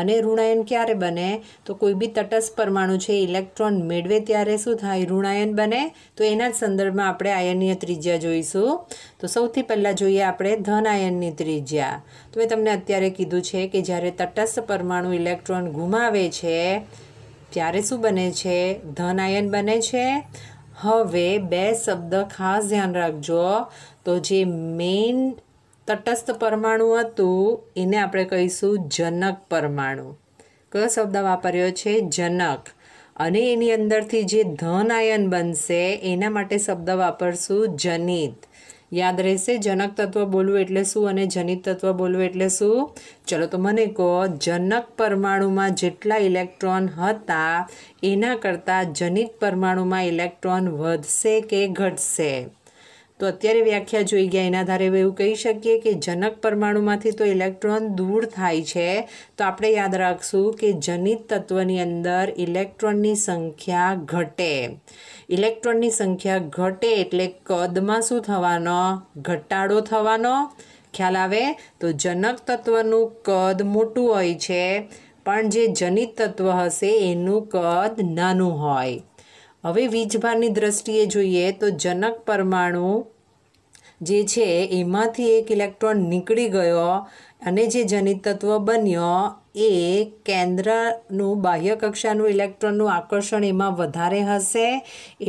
અને ઋણાયન ક્યારે બને તો કોઈ બી તટસ્થ પરમાણુ છે ઇલેક્ટ્રોન મેળવે ત્યારે શું થાય ઋણાયન બને તો એના જ સંદર્ભમાં આપણે આયનની ત્રિજ્યા જોઈશું તો સૌથી પહેલાં જોઈએ આપણે ધન આયનની ત્રિજ્યા તો મેં તમને અત્યારે કીધું છે કે જ્યારે તટસ્થ પરમાણુ ઇલેક્ટ્રોન ગુમાવે છે ત્યારે શું બને છે ધન આયન બને છે હવે બે શબ્દ ખાસ ધ્યાન રાખજો તો જે મેઇન તટસ્થ પરમાણુ હતું એને આપણે કહીશું જનક પરમાણુ કયો શબ્દ વાપર્યો છે જનક અને એની અંદરથી જે ધન આયન બનશે એના માટે શબ્દ વાપરશું જનિત યાદ રહેશે જનક તત્વ બોલવું એટલે શું અને જનિત તત્વ બોલવું એટલે શું ચલો તો મને કહો જનક પરમાણુમાં જેટલા ઇલેક્ટ્રોન હતા એના કરતાં જનિત પરમાણુમાં ઇલેક્ટ્રોન વધશે કે ઘટશે તો અત્યારે વ્યાખ્યા જોઈ ગયા એના આધારે એવું કહી શકીએ કે જનક પરમાણુમાંથી તો ઇલેક્ટ્રોન દૂર થાય છે તો આપણે યાદ રાખશું કે જનિત તત્વની અંદર ઇલેક્ટ્રોનની સંખ્યા ઘટે ઇલેક્ટ્રોનની સંખ્યા ઘટે એટલે કદમાં શું થવાનો ઘટાડો થવાનો ખ્યાલ આવે તો જનક તત્વનું કદ મોટું હોય છે પણ જે જનિત તત્વ હશે એનું કદ નાનું હોય હવે વીજભારની દ્રષ્ટિએ જોઈએ તો જનક પરમાણુ જે છે એમાંથી એક ઇલેક્ટ્રોન નીકળી ગયો અને જે જનિત તત્વ બન્યો એ કેન્દ્રનું બાહ્ય કક્ષાનું ઇલેક્ટ્રોનનું આકર્ષણ એમાં વધારે હશે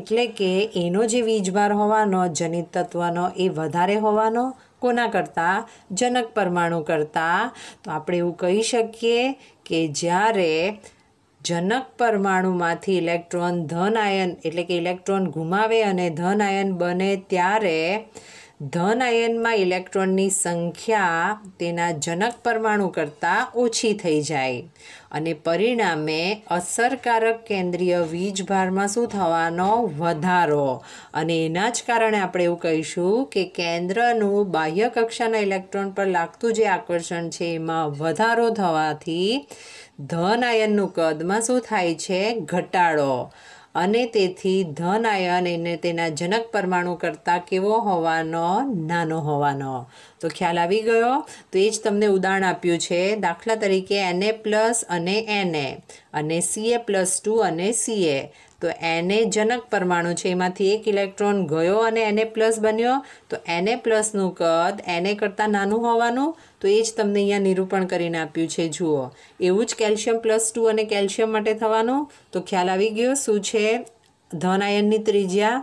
એટલે કે એનો જે વીજભાર હોવાનો જનિત તત્વનો એ વધારે હોવાનો કોના કરતાં જનક પરમાણુ કરતાં તો આપણે એવું કહી શકીએ કે જ્યારે જનક પરમાણુમાંથી ઇલેક્ટ્રોન ધન આયન એટલે કે ઇલેક્ટ્રોન ગુમાવે અને ધન આયન બને ત્યારે ધન આયનમાં ઇલેક્ટ્રોનની સંખ્યા તેના જનક પરમાણુ કરતાં ઓછી થઈ જાય અને પરિણામે અસરકારક કેન્દ્રીય વીજભારમાં શું થવાનો વધારો અને એના જ કારણે આપણે એવું કહીશું કે કેન્દ્રનું બાહ્ય કક્ષાના ઇલેક્ટ્રોન પર લાગતું જે આકર્ષણ છે એમાં વધારો થવાથી ધન આયનનું કદમાં શું થાય છે ઘટાડો અને તેથી ધન આયન એને તેના જનક પરમાણુ કરતાં કેવો હોવાનો નાનો હોવાનો તો ખ્યાલ આવી ગયો તો એ જ તમને ઉદાહરણ આપ્યું છે દાખલા તરીકે એને પ્લસ અને એન એ અને સીએ પ્લસ ટુ અને સીએ તો એને જનક પરમાણુ છે એમાંથી એક ઇલેક્ટ્રોન ગયો અને એને પ્લસ બન્યો તો એને પ્લસનું કદ એને કરતાં નાનું હોવાનું તો એ જ તમને અહીંયા નિરૂપણ કરીને આપ્યું છે જુઓ એવું જ કેલ્શિયમ પ્લસ ટુ અને કેલ્શિયમ માટે થવાનું તો ખ્યાલ આવી ગયો શું છે ધન આયનની ત્રિજ્યા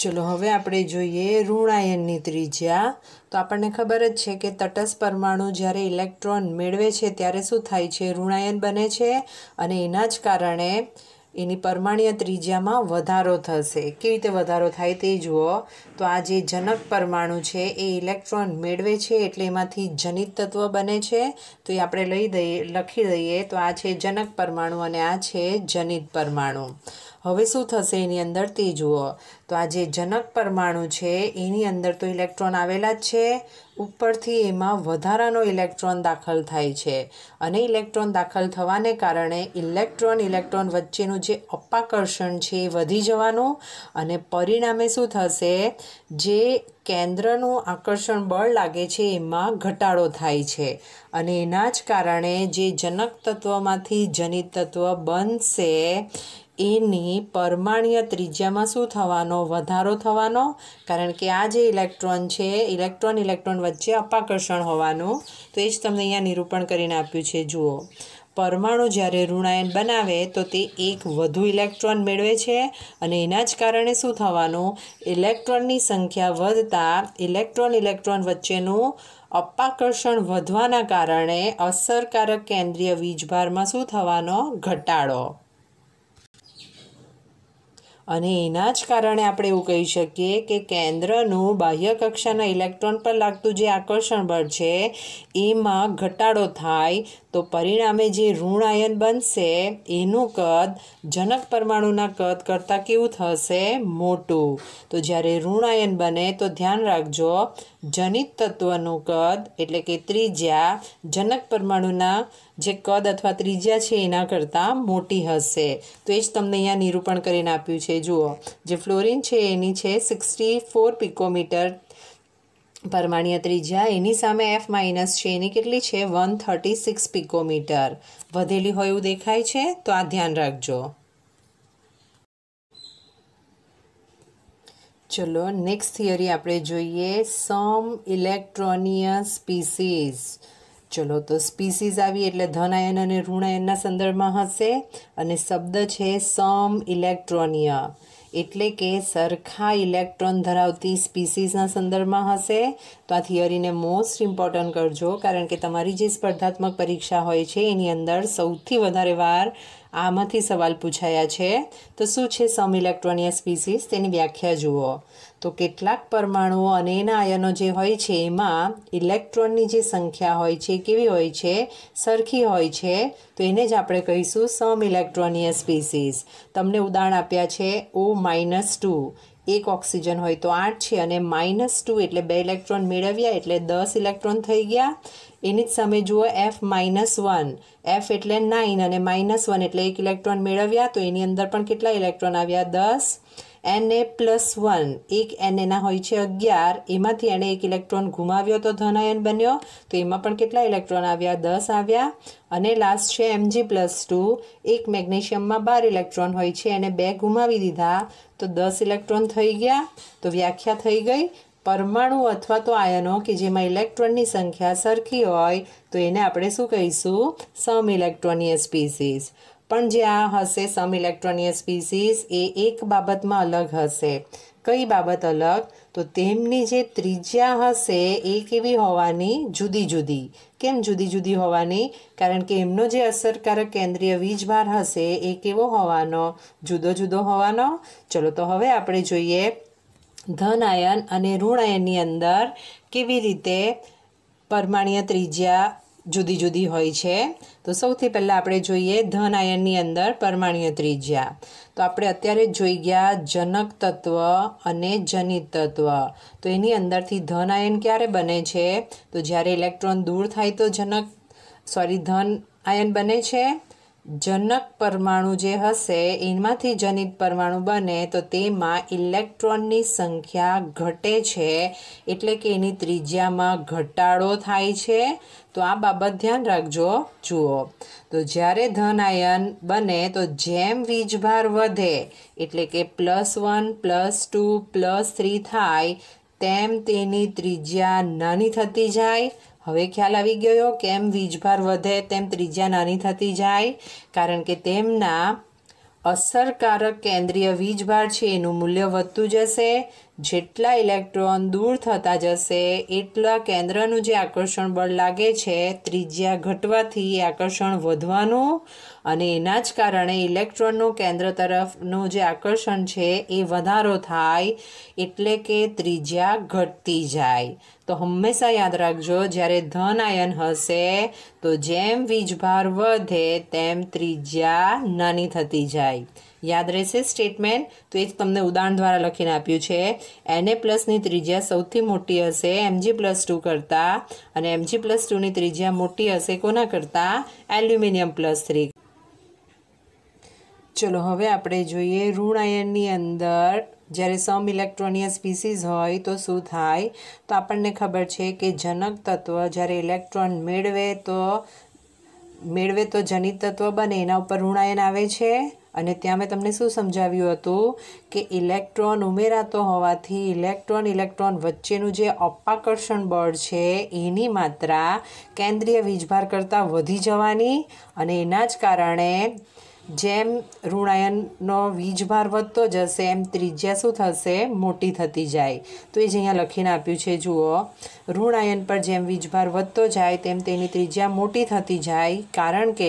ચલો હવે આપણે જોઈએ ઋણાયનની ત્રિજ્યા તો આપણને ખબર જ છે કે તટસ્થ પરમાણુ જ્યારે ઇલેક્ટ્રોન મેળવે છે ત્યારે શું થાય છે ઋણાયન બને છે અને એના જ કારણે એની પરમાણ્ય ત્રિજ્યામાં વધારો થશે કેવી રીતે વધારો થાય તે જુઓ તો આ જે જનક પરમાણુ છે એ ઇલેક્ટ્રોન મેળવે છે એટલે એમાંથી જનિત તત્વ બને છે તો એ આપણે લઈ દઈએ લખી દઈએ તો આ છે જનક પરમાણુ અને આ છે જનિત પરમાણુ હવે શું થશે એની અંદર તે જુઓ તો આ જે જનક પરમાણુ છે એની અંદર તો ઇલેક્ટ્રોન આવેલા જ છે ઉપરથી એમાં વધારાનો ઇલેક્ટ્રોન દાખલ થાય છે અને ઇલેક્ટ્રોન દાખલ થવાને કારણે ઇલેક્ટ્રોન ઇલેક્ટ્રોન વચ્ચેનું જે અપાકર્ષણ છે એ વધી જવાનું અને પરિણામે શું થશે જે કેન્દ્રનું આકર્ષણ બળ લાગે છે એમાં ઘટાડો થાય છે અને એના જ કારણે જે જનક તત્વમાંથી જનિત તત્વ બનશે એની પરમાણ્ય ત્રિજ્યામાં શું થવાનો વધારો થવાનો કારણ કે આ જે ઇલેક્ટ્રોન છે ઇલેક્ટ્રોન ઇલેક્ટ્રોન વચ્ચે અપાકર્ષણ હોવાનું તો એ જ તમને અહીંયા નિરૂપણ કરીને આપ્યું છે જુઓ પરમાણુ જ્યારે ઋણાયન બનાવે તો તે એક વધુ ઇલેક્ટ્રોન મેળવે છે અને એના જ કારણે શું થવાનું ઇલેક્ટ્રોનની સંખ્યા વધતા ઇલેક્ટ્રોન ઇલેક્ટ્રોન વચ્ચેનું અપાકર્ષણ વધવાના કારણે અસરકારક કેન્દ્રીય વીજભારમાં શું થવાનો ઘટાડો અને એના જ કારણે આપણે એવું કહી શકીએ કે કેન્દ્રનું બાહ્ય કક્ષાના ઇલેક્ટ્રોન પર લાગતું જે આકર્ષણ બળ છે એમાં ઘટાડો થાય તો પરિણામે જે ઋણ આયન બનશે એનું કદ જનક પરમાણુના કદ કરતાં કેવું થશે મોટું તો જ્યારે ઋણ આયન બને તો ધ્યાન રાખજો જનિત તત્વનું કદ એટલે કે ત્રિજ્યા જનક પરમાણુના જે કદ અથવા ત્રિજ્યા છે એના કરતાં મોટી હશે તો એ જ તમને અહીંયા નિરૂપણ કરીને આપ્યું છે જુઓ જે ફ્લોરિન છે એની છે સિક્સટી ફોર પિકોમીટર પરમાણીય ત્રિજ્યા એની સામે એફ માઇનસ છે એની કેટલી છે વન થર્ટી સિક્સ પિકોમીટર વધેલી હોય એવું દેખાય છે તો આ ધ્યાન રાખજો ચલો નેક્સ્ટ થિયરી આપણે જોઈએ સમ ઇલેક્ટ્રોનિય સ્પીસીસ ચલો તો સ્પીસીસ આવી એટલે ધનાયન અને ઋણાયનના સંદર્ભમાં હશે અને શબ્દ છે સમ ઇલેક્ટ્રોનિય એટલે કે સરખા ઇલેક્ટ્રોન ધરાવતી સ્પીસીસના સંદર્ભમાં હશે તો આ થિયરીને મોસ્ટ ઇમ્પોર્ટન્ટ કરજો કારણ કે તમારી જે સ્પર્ધાત્મક પરીક્ષા હોય છે એની અંદર સૌથી વધારે વાર આમાંથી સવાલ પૂછાયા છે તો શું છે સમ ઇલેક્ટ્રોનિય સ્પીસીસ તેની વ્યાખ્યા જુઓ તો કેટલાક પરમાણુઓ અને એના આયનો જે હોય છે એમાં ઇલેક્ટ્રોનની જે સંખ્યા હોય છે કેવી હોય છે સરખી હોય છે તો એને જ આપણે કહીશું સમ ઇલેક્ટ્રોનિય સ્પીસીસ તમને ઉદાહરણ આપ્યા છે ઓ માઇનસ ટુ એક ઓક્સિજન હોય તો આઠ છે અને માઇનસ ટુ એટલે બે ઇલેક્ટ્રોન મેળવ્યા એટલે દસ ઇલેક્ટ્રોન થઈ ગયા એની જ સામે જુઓ એફ માઇનસ વન એફ એટલે નાઇન અને માઇનસ વન એટલે એક ઇલેક્ટ્રોન મેળવ્યા તો એની અંદર પણ કેટલા ઇલેક્ટ્રોન આવ્યા દસ એન એ પ્લસ વન એક એન એના હોય છે અગિયાર એમાંથી એણે એક ઇલેક્ટ્રોન ગુમાવ્યો તો ધનયન બન્યો તો એમાં પણ કેટલા ઇલેક્ટ્રોન આવ્યા દસ આવ્યા અને લાસ્ટ છે એમજી પ્લસ ટુ એક મેગ્નેશિયમમાં બાર ઇલેક્ટ્રોન હોય છે એને બે ગુમાવી દીધા તો દસ ઇલેક્ટ્રોન થઈ ગયા તો વ્યાખ્યા થઈ ગઈ પરમાણુ અથવા તો આયનો કે જેમાં ઇલેક્ટ્રોનની સંખ્યા સરખી હોય તો એને આપણે શું કહીશું સમ ઇલેક્ટ્રોનીય સ્પીસીસ પણ જે આ હશે સમ ઇલેક્ટ્રોનીય સ્પીસીસ એ એક બાબતમાં અલગ હશે કઈ બાબત અલગ તો તેમની જે ત્રિજ્યા હશે એ કેવી હોવાની જુદી જુદી કેમ જુદી જુદી હોવાની કારણ કે એમનો જે અસરકારક કેન્દ્રીય વીજભાર હશે એ કેવો હોવાનો જુદો જુદો હોવાનો ચલો તો હવે આપણે જોઈએ ધન આયન અને ઋણ આયનની અંદર કેવી રીતે પરમાણીય ત્રિજ્યા જુદી જુદી હોય છે તો સૌથી પહેલાં આપણે જોઈએ ધન આયનની અંદર પરમાણીય ત્રિજ્યા તો આપણે અત્યારે જોઈ ગયા જનક તત્વ અને જનિત તત્વ તો એની અંદરથી ધન આયન ક્યારે બને છે તો જ્યારે ઇલેક્ટ્રોન દૂર થાય તો જનક સોરી ધન આયન બને છે જનક પરમાણુ જે હશે એમાંથી જનિત પરમાણુ બને તો તેમાં ઇલેક્ટ્રોનની સંખ્યા ઘટે છે એટલે કે એની ત્રિજ્યામાં ઘટાડો થાય છે તો આ બાબત ધ્યાન રાખજો જુઓ તો જ્યારે ધન આયન બને તો જેમ વીજભાર વધે એટલે કે plus one plus two plus three થાય તેમ તેની ત્રિજ્યા નાની થતી જાય હવે ખ્યાલ આવી ગયો કેમ વીજભાર વધે તેમ ત્રિજ્યા નાની થતી જાય કારણ કે તેમના અસરકારક કેન્દ્રીય વીજભાર છે એનું મૂલ્ય વધતું જશે જેટલા ઇલેક્ટ્રોન દૂર થતા જશે એટલા કેન્દ્રનું જે આકર્ષણ બળ લાગે છે ત્રિજ્યા ઘટવાથી આકર્ષણ વધવાનું અને એના જ કારણે ઇલેક્ટ્રોનનું કેન્દ્ર તરફનું જે આકર્ષણ છે એ વધારો થાય એટલે કે ત્રિજ્યા ઘટતી જાય તો હંમેશા યાદ રાખજો જ્યારે ધન આયન હશે તો જેમ વીજભાર વધે તેમ ત્રિજ્યા નાની થતી જાય યાદ રહેશે સ્ટેટમેન્ટ તો એ જ તમને ઉદાહરણ દ્વારા લખીને આપ્યું છે એને પ્લસની ત્રિજ્યા સૌથી મોટી હશે એમજી પ્લસ ટુ કરતાં અને એમજી પ્લસ ટુની ત્રિજ્યા મોટી હશે કોના કરતાં એલ્યુમિનિયમ પ્લસ થ્રી ચલો હવે આપણે જોઈએ ઋણ આયનની અંદર જ્યારે સમ ઇલેક્ટ્રોનિય સ્પીસીસ હોય તો શું થાય તો આપણને ખબર છે કે જનક તત્વ જ્યારે ઇલેક્ટ્રોન મેળવે તો મેળવે તો જનિત તત્વ બને એના ઉપર ઋણાયન આવે છે અને ત્યાં મેં તમને શું સમજાવ્યું હતું કે ઇલેક્ટ્રોન ઉમેરાતો હોવાથી ઇલેક્ટ્રોન ઇલેક્ટ્રોન વચ્ચેનું જે અપાકર્ષણ બળ છે એની માત્રા કેન્દ્રીય વીજભાર કરતાં વધી જવાની અને એના જ કારણે જેમ ઋણાયનનો વીજભાર વધતો જશે એમ ત્રિજ્યા શું થશે મોટી થતી જાય તો એ જ અહીંયા લખીને આપ્યું છે જુઓ ઋણાયન પર જેમ વીજભાર વધતો જાય તેમ તેની ત્રિજ્યા મોટી થતી જાય કારણ કે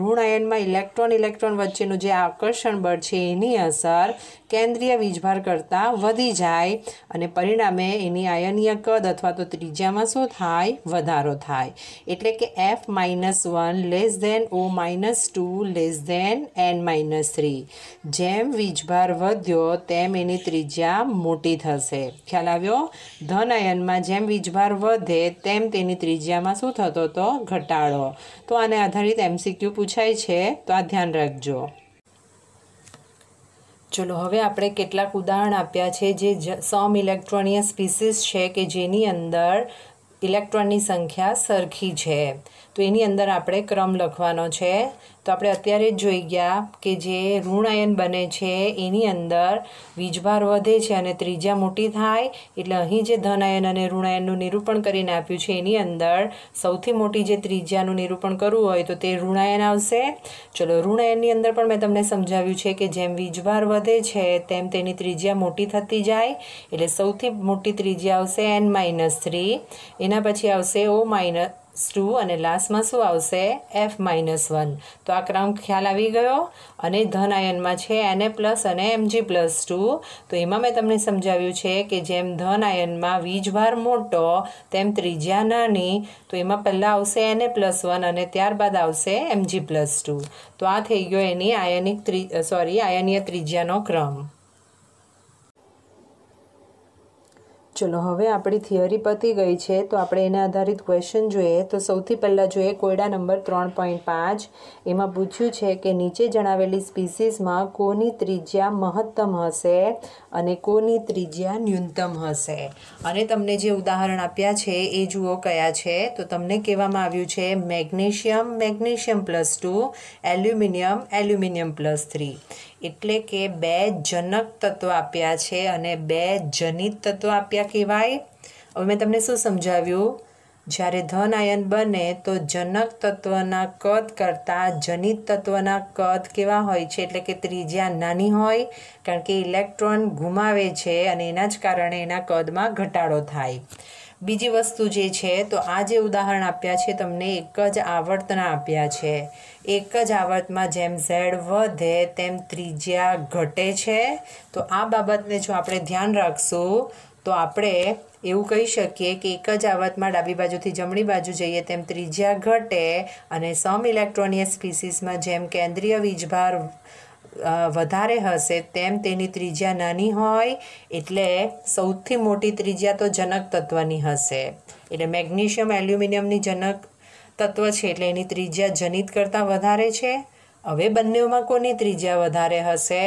ઋણાયનમાં ઇલેક્ટ્રોન ઇલેક્ટ્રોન વચ્ચેનું જે આકર્ષણ બળ છે એની અસર કેન્દ્રીય વીજભાર કરતાં વધી જાય અને પરિણામે એની આયનીય કદ અથવા તો ત્રિજ્યામાં શું થાય વધારો થાય એટલે કે F minus one less than O minus two less than N minus three જેમ વીજભાર વધ્યો તેમ એની ત્રિજ્યા મોટી થશે ખ્યાલ આવ્યો ધન આયનમાં જેમ વીજ બોજભાર વધે તેમ તેની ત્રિજ્યામાં શું થતો તો ઘટાડો તો આને આધારિત એમસીક્યુ પૂછાય છે તો આ ધ્યાન રાખજો ચલો હવે આપણે કેટલાક ઉદાહરણ આપ્યા છે જે સમ ઇલેક્ટ્રોનિય સ્પીસીસ છે કે જેની અંદર ઇલેક્ટ્રોનની સંખ્યા સરખી છે તો એની અંદર આપણે ક્રમ લખવાનો છે તો આપણે અત્યારે જ જોઈ ગયા કે જે ઋણાયન બને છે એની અંદર વીજભાર વધે છે અને ત્રિજ્યા મોટી થાય એટલે અહીં જે ધનાયન અને ઋણાયનનું નિરૂપણ કરીને આપ્યું છે એની અંદર સૌથી મોટી જે ત્રિજ્યાનું નિરૂપણ કરવું હોય તો તે ઋણાયન આવશે ચલો ઋણાયનની અંદર પણ મેં તમને સમજાવ્યું છે કે જેમ વીજભાર વધે છે તેમ તેની ત્રિજ્યા મોટી થતી જાય એટલે સૌથી મોટી ત્રિજ્યા આવશે એન માઇનસ થ્રી એના પછી આવશે ઓ માઇનસ ટુ અને લાસ્ટમાં શું આવશે એફ માઇનસ વન તો આ ક્રમ ખ્યાલ આવી ગયો અને ધન આયનમાં છે એને પ્લસ અને એમજી પ્લસ ટુ તો એમાં મેં તમને સમજાવ્યું છે કે જેમ ધન આયનમાં વીજભાર મોટો તેમ ત્રિજ્યા નાની તો એમાં પહેલાં આવશે એને પ્લસ વન અને ત્યારબાદ આવશે એમજી પ્લસ ટુ તો આ થઈ ગયો એની આયનિક ત્રી સોરી આયનીય ત્રિજ્યાનો ક્રમ ચલો હવે આપણી થિયરી પતી ગઈ છે તો આપણે એના આધારિત ક્વેશ્ચન જોઈએ તો સૌથી પહેલાં જોઈએ કોયડા નંબર ત્રણ પોઈન્ટ પાંચ એમાં પૂછ્યું છે કે નીચે જણાવેલી સ્પીસીસમાં કોની ત્રિજ્યા મહત્તમ હશે અને કોની ત્રિજ્યા ન્યૂનતમ હશે અને તમને જે ઉદાહરણ આપ્યા છે એ જુઓ કયા છે તો તમને કહેવામાં આવ્યું છે magnesium magnesium plus two aluminium aluminium plus three એટલે કે બે જનક તત્વ આપ્યા છે અને બે જનિત તત્વ આપ્યા કહેવાય હવે મેં તમને શું સમજાવ્યું જ્યારે ધન આયન બને તો જનક તત્વના કદ કરતાં જનિત તત્વના કદ કેવા હોય છે એટલે કે ત્રિજ્યા નાની હોય કારણ કે ઇલેક્ટ્રોન ગુમાવે છે અને એના જ કારણે એના કદમાં ઘટાડો થાય બીજી વસ્તુ જે છે તો આ જે ઉદાહરણ આપ્યા છે તમને એક જ આવર્તના આપ્યા છે એક જ આવર્તમાં જેમ ઝેડ વધે તેમ ત્રિજ્યા ઘટે છે તો આ બાબતને જો આપણે ધ્યાન રાખશું તો આપણે એવું કહી શકીએ કે એક જ આવર્તમાં ડાબી બાજુથી જમણી બાજુ જઈએ તેમ ત્રિજ્યા ઘટે અને સમ ઇલેક્ટ્રોનિય સ્પીસીસમાં જેમ કેન્દ્રીય વીજભાર વધારે હશે તેમ તેની ત્રિજ્યા નાની હોય એટલે સૌથી મોટી ત્રિજ્યા તો જનક તત્વની હશે એટલે મેગ્નેશિયમ એલ્યુમિનિયમની જનક તત્વ છે એટલે એની ત્રિજ્યા જનિત કરતાં વધારે છે હવે બંનેમાં કોની ત્રિજ્યા વધારે હશે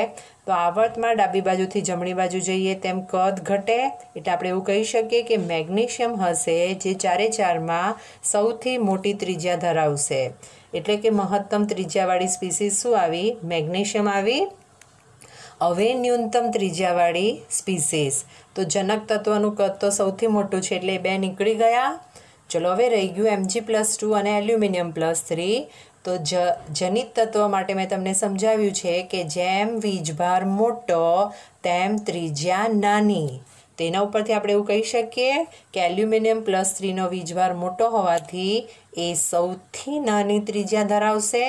તો આવર્તમાં ડાબી બાજુથી જમણી બાજુ જઈએ તેમ કદ ઘટે એટલે આપણે એવું કહી શકીએ કે મેગ્નેશિયમ હશે જે ચારે ચારમાં સૌથી મોટી ત્રિજ્યા ધરાવશે એટલે કે મહત્તમ ત્રિજ્યાવાળી સ્પીસીસ શું આવી મેગ્નેશિયમ આવી હવે ન્યૂનતમ ત્રિજ્યાવાળી સ્પીસીસ તો જનક તત્વનું કદ તો સૌથી મોટું છે એટલે બે નીકળી ગયા ચલો હવે રહી ગયું એમજી પ્લસ ટુ અને એલ્યુમિનિયમ પ્લસ થ્રી તો જ જનિત તત્વ માટે મેં તમને સમજાવ્યું છે કે જેમ વીજભાર મોટો તેમ ત્રિજ્યા નાની તેના ઉપરથી આપણે એવું કહી શકીએ કે એલ્યુમિનિયમ પ્લસ થ્રીનો વીજભાર મોટો હોવાથી એ સૌથી નાની ત્રિજ્યા ધરાવશે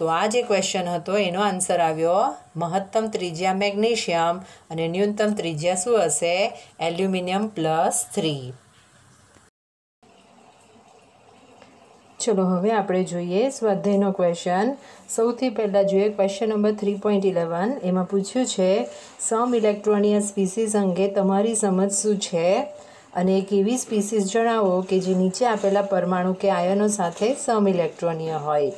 તો આ જે ક્વેશ્ચન હતો એનો આન્સર આવ્યો મહત્તમ ત્રિજ્યા મેગ્નેશિયમ અને ન્યૂનતમ ત્રિજ્યા શું હશે એલ્યુમિનિયમ પ્લસ થ્રી ચલો હવે આપણે જોઈએ સ્વાધ્યાયનો ક્વેશ્ચન સૌથી પહેલાં જોઈએ question number three point eleven એમાં પૂછ્યું છે સમ ઇલેક્ટ્રોનિય સ્પીસીસ અંગે તમારી સમજ શું છે અને એક એવી સ્પીસીસ જણાવો કે જે નીચે આપેલા પરમાણુ કે આયનો સાથે સમ ઇલેક્ટ્રોનિય હોય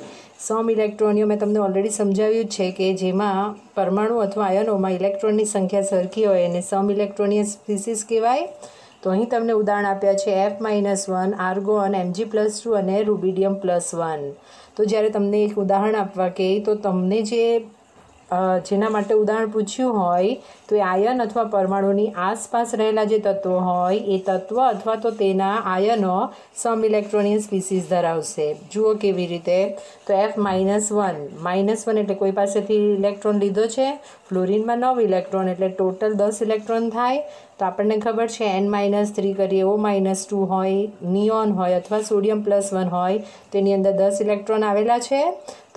સમ ઇલેક્ટ્રોનિયો મેં તમને ઓલરેડી સમજાવ્યું છે કે જેમાં પરમાણુ અથવા આયનોમાં ઇલેક્ટ્રોનની સંખ્યા સરખી હોય એને સમ ઇલેક્ટ્રોનિય સ્પીસીસ કહેવાય તો અહીં તમને ઉદાહરણ આપ્યા છે F minus one argon MG plus two અને રૂબિડિયમ પ્લસ વન તો જ્યારે તમને એક ઉદાહરણ આપવા કે તો તમને જે જેના માટે ઉદાહરણ પૂછ્યું હોય તો એ આયન અથવા પરમાણુની આસપાસ રહેલા જે તત્વો હોય એ તત્વ અથવા તો તેના આયનો સમ ઇલેક્ટ્રોનિયન સ્પીસીસ ધરાવશે જુઓ કેવી રીતે તો F minus one minus one એટલે કોઈ પાસેથી ઇલેક્ટ્રોન લીધો છે ફ્લોરિનમાં નવ ઇલેક્ટ્રોન એટલે ટોટલ દસ ઇલેક્ટ્રોન થાય તો આપણને ખબર છે એન માઇનસ થ્રી કરીએ ઓ માઇનસ ટુ હોય નિયોન હોય અથવા સોડિયમ પ્લસ વન હોય તેની અંદર દસ ઇલેક્ટ્રોન આવેલા છે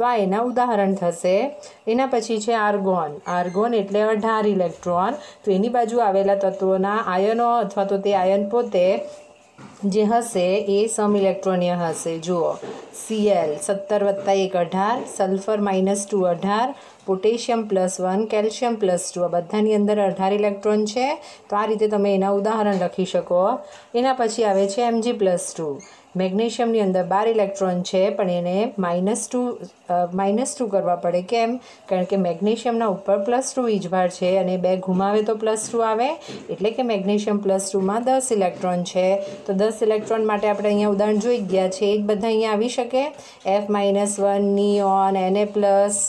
તો આ એના ઉદાહરણ થશે એના પછી છે આર્ગોન આર્ગોન એટલે અઢાર ઇલેક્ટ્રોન તો એની બાજુ આવેલા તત્વોના આયનો અથવા તો તે આયન પોતે જે હશે એ સમ ઇલેક્ટ્રોનીય હશે જુઓ સીએલ સત્તર વત્તા એક અઢાર સલ્ફર માઇનસ ટુ અઢાર potassium plus one calcium plus two આ બધાની અંદર અઢાર ઇલેક્ટ્રોન છે તો આ રીતે તમે એના ઉદાહરણ લખી શકો એના પછી આવે છે એમજી પ્લસ ટુ મેગ્નેશિયમની અંદર બાર ઇલેક્ટ્રોન છે પણ એને માઇનસ ટુ માઇનસ ટુ કરવા પડે કેમ કારણ કે મેગ્નેશિયમના ઉપર પ્લસ ટુ વીજભાર છે અને બે ઘુમાવે તો પ્લસ ટુ આવે એટલે કે મેગ્નેશિયમ પ્લસ ટુમાં દસ ઇલેક્ટ્રોન છે તો દસ ઇલેક્ટ્રોન માટે આપણે અહીંયા ઉદાહરણ જોઈ ગયા છે એ બધા અહીંયા આવી શકે એફ માઇનસ વન નિયોન એને પ્લસ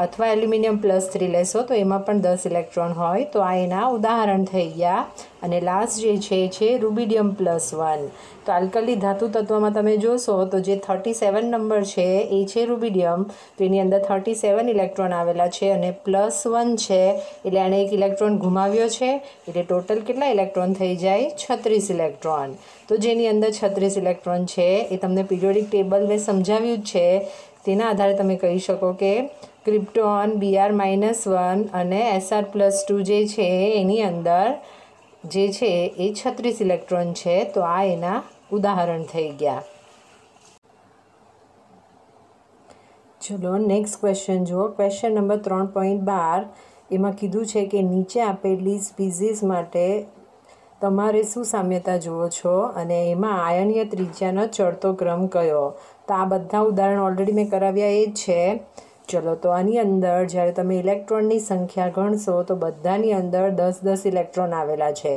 અથવા એલ્યુમિનિયમ પ્લસ થ્રી લેશો તો એમાં પણ દસ ઇલેક્ટ્રોન હોય તો આ એના ઉદાહરણ થઈ ગયા અને લાસ્ટ જે છે છે રૂબિડિયમ પ્લસ વન તો આલ્કલી ધાતુ તત્વમાં તમે જોશો તો જે થર્ટી સેવન નંબર છે એ છે રૂબિડિયમ તો એની અંદર થર્ટી સેવન ઇલેક્ટ્રોન આવેલા છે અને પ્લસ વન છે એટલે એણે એક ઇલેક્ટ્રોન ગુમાવ્યો છે એટલે ટોટલ કેટલા ઇલેક્ટ્રોન થઈ જાય છત્રીસ ઇલેક્ટ્રોન તો જેની અંદર છત્રીસ ઇલેક્ટ્રોન છે એ તમને પીરિયોડિક ટેબલ મેં સમજાવ્યું જ છે તેના આધારે તમે કહી શકો કે ક્રિપ્ટોન બીઆર માઇનસ વન અને એસઆર પ્લસ ટુ જે છે એની અંદર જે છે એ છત્રીસ ઇલેક્ટ્રોન છે તો આ એના ઉદાહરણ થઈ ગયા ચલો નેક્સ્ટ ક્વેશ્ચન જુઓ ક્વેશ્ચન નંબર ત્રણ પોઈન્ટ બાર એમાં કીધું છે કે નીચે આપેલી સ્પીઝીસ માટે તમારે શું સામ્યતા જુઓ છો અને એમાં આયનીય ત્રિજ્યાનો ચડતો ક્રમ કયો તો આ બધા ઉદાહરણ ઓલરેડી મેં કરાવ્યા એ જ છે ચલો તો આની અંદર જ્યારે તમે ઇલેક્ટ્રોનની સંખ્યા ગણશો તો બધાની અંદર દસ દસ ઇલેક્ટ્રોન આવેલા છે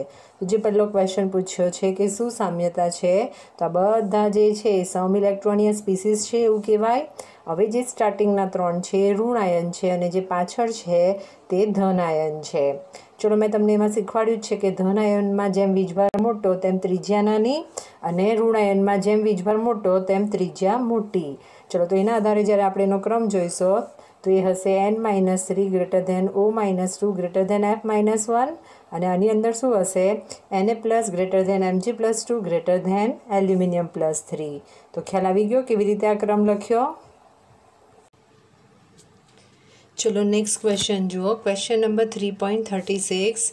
જે પહેલો ક્વેશ્ચન પૂછ્યો છે કે શું સામ્યતા છે તો આ બધા જે છે એ સમ ઇલેક્ટ્રોનિય સ્પીસીસ છે એવું કહેવાય હવે જે સ્ટાર્ટિંગના ત્રણ છે એ ઋણાયન છે અને જે પાછળ છે તે ધનાયન છે ચલો મેં તમને એમાં શીખવાડ્યું જ છે કે ધનાયનમાં જેમ વીજભાર મોટો તેમ ત્રિજ્યા નાની અને ઋણાયનમાં જેમ વીજભાર મોટો તેમ ત્રિજ્યા મોટી ચલો તો એના આધારે જ્યારે આપણે એનો ક્રમ જોઈશો તો એ હશે N minus three greater than O minus two greater than F minus one અને આની અંદર શું હશે એને plus greater than MG plus two greater than aluminium plus three તો ખ્યાલ આવી ગયો કેવી રીતે આ ક્રમ લખ્યો ચલો નેક્સ્ટ ક્વેશ્ચન જુઓ question number three point thirty six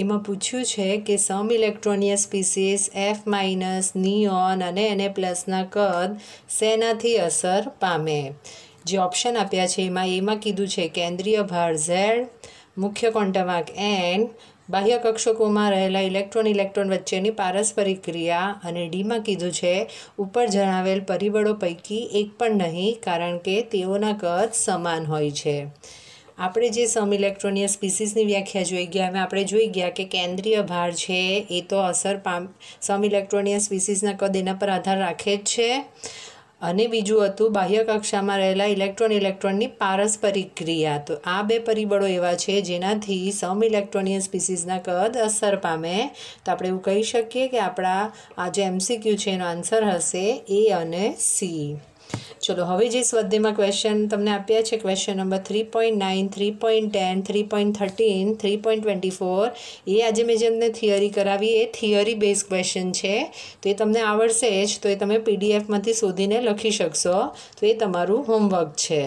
એમાં પૂછ્યું છે કે સમ ઇલેક્ટ્રોનિયસ સ્પીસીસ એફ માઇનસ નિયોન અને એને પ્લસના કદ શેનાથી અસર પામે જે ઓપ્શન આપ્યા છે એમાં એમાં કીધું છે કેન્દ્રીય ભાર ઝેડ મુખ્ય કોન્ટવાંક એન બાહ્ય કક્ષકોમાં રહેલા ઇલેક્ટ્રોન ઇલેક્ટ્રોન વચ્ચેની પારસ્પરિક ક્રિયા અને ડીમાં કીધું છે ઉપર જણાવેલ પરિબળો પૈકી એક પણ નહીં કારણ કે તેઓના કદ સમાન હોય છે આપણે જે સમ ઇલેક્ટ્રોનિય સ્પીસીસની વ્યાખ્યા જોઈ ગયા અમે આપણે જોઈ ગયા કે કેન્દ્રીય ભાર છે એ તો અસર પામ સમ ઇલેક્ટ્રોનિય સ્પીસીસના કદ એના પર આધાર રાખે જ છે અને બીજું હતું બાહ્ય કક્ષામાં રહેલા ઇલેક્ટ્રોન ઇલેક્ટ્રોનની પારસ્પરિક ક્રિયા તો આ બે પરિબળો એવા છે જેનાથી સમ ઇલેક્ટ્રોનિય સ્પીસીસના કદ અસર પામે તો આપણે એવું કહી શકીએ કે આપણા આ જે એમસીક્યુ છે એનો આન્સર હશે એ અને સી ચલો હવે જે સ્વાધ્યાયમાં ક્વેશ્ચન તમને આપ્યા છે question number three point nine three point ten three point thirteen three point twenty four એ આજે મેં જેમને થિયરી કરાવી એ થિયરી બેઝ ક્વેશ્ચન છે તો એ તમને આવડશે જ તો એ તમે પીડીએફમાંથી શોધીને લખી શકશો તો એ તમારું હોમવર્ક છે